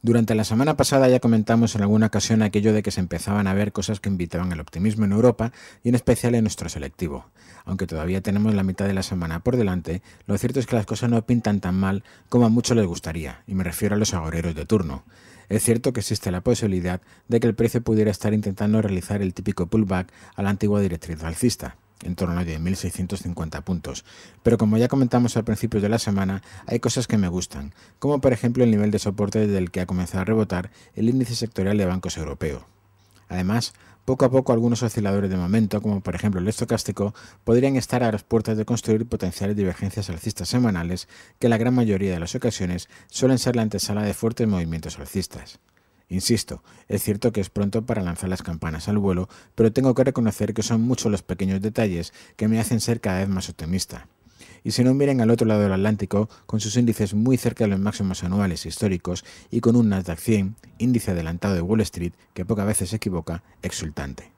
Durante la semana pasada ya comentamos en alguna ocasión aquello de que se empezaban a ver cosas que invitaban al optimismo en Europa y en especial en nuestro selectivo. Aunque todavía tenemos la mitad de la semana por delante, lo cierto es que las cosas no pintan tan mal como a muchos les gustaría, y me refiero a los agoreros de turno. Es cierto que existe la posibilidad de que el precio pudiera estar intentando realizar el típico pullback a la antigua directriz alcista en torno a 10.650 puntos. Pero como ya comentamos al principio de la semana, hay cosas que me gustan, como por ejemplo el nivel de soporte del que ha comenzado a rebotar el índice sectorial de bancos europeo. Además, poco a poco algunos osciladores de momento, como por ejemplo el estocástico, podrían estar a las puertas de construir potenciales divergencias alcistas semanales que en la gran mayoría de las ocasiones suelen ser la antesala de fuertes movimientos alcistas. Insisto, es cierto que es pronto para lanzar las campanas al vuelo, pero tengo que reconocer que son muchos los pequeños detalles que me hacen ser cada vez más optimista. Y si no miren al otro lado del Atlántico, con sus índices muy cerca de los máximos anuales históricos y con un Nasdaq 100, índice adelantado de Wall Street, que pocas veces se equivoca, exultante.